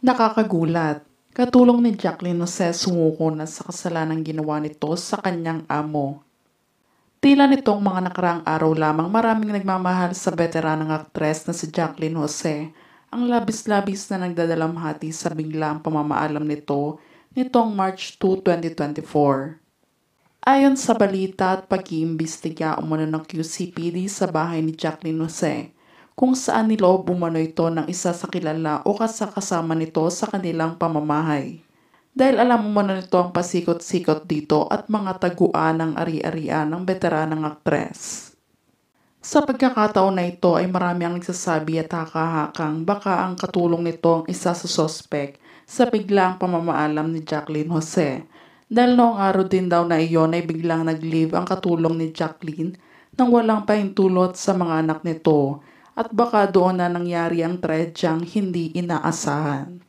Nakakagulat. Katulong ni Jacqueline Noses sumuko na sa kasalanang ginawa nito sa kanyang amo. Tila nitong mga nakaraang araw lamang maraming nagmamahal sa veteranang aktres na si Jacqueline Jose, ang labis-labis na nagdadalamhati sa biglang pamamaalam nito nitong March 2, 2024. Ayon sa balita at pag-iimbestiga umano ng QCPD sa bahay ni Jacqueline Jose, kung saan niloob umano ito ng isa sa kilala o kasakasama nito sa kanilang pamamahay. Dahil alam mo na nito ang pasikot-sikot dito at mga taguan ng ari-arian ng veteranang aktres. Sa pagkakataon na ito ay marami ang nagsasabi at hakahakang baka ang katulong nito ang isa sa sospek sa biglang pamamaalam ni Jacqueline Jose. Dahil noong araw din daw na iyon ay biglang nag-leave ang katulong ni Jacqueline nang walang pahintulot sa mga anak nito at baka doon na nangyari ang tredyang hindi inaasahan.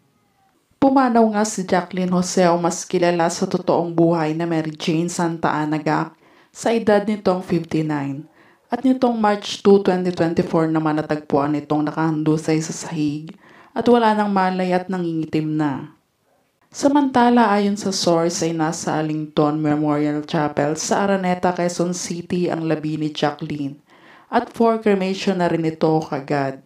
Pumanaw nga si Jacqueline Jose o mas kilala sa totoong buhay na Mary Jane Santa Ana sa edad nitong 59 at nitong March 2, 2024 naman natagpuan itong nakahandusay sa sahig at wala nang malay at nangingitim na. Samantala ayon sa source ay nasa Alington Memorial Chapel sa Araneta, Quezon City ang labi ni Jacqueline at for cremation na rin ito kagad.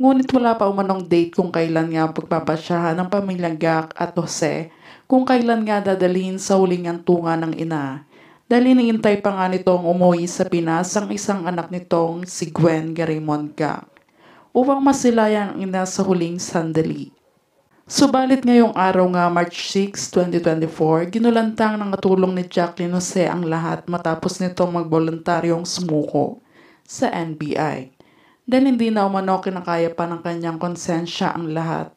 Ngunit wala pa umanong date kung kailan nga pagpapasyahan ng pamilyang Gak at Jose kung kailan nga dadalhin sa huling antunga ng ina. Dahil inintay pa nga nitong umuwi sa Pinas ang isang anak nitong si Gwen Garimond Gak upang masilayan ang ina sa huling sandali. Subalit ngayong araw nga March 6, 2024, ginulantang ng katulong ni Jacqueline Jose ang lahat matapos nitong magbolontaryong sumuko sa NBI. Dahil hindi na umano kinakaya pa ng kanyang konsensya ang lahat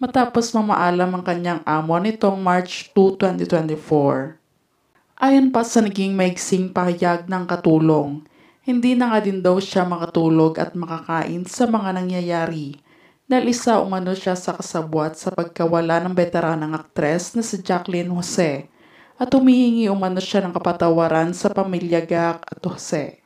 matapos mamaalam ang kanyang amo nitong March 2, 2024. Ayon pa sa naging maiksing pahayag ng katulong, hindi na nga din daw siya makatulog at makakain sa mga nangyayari dahil isa umano siya sa kasabwat sa pagkawala ng veteranang aktres na si Jacqueline Jose at humihingi umano siya ng kapatawaran sa pamilya Gak at Jose.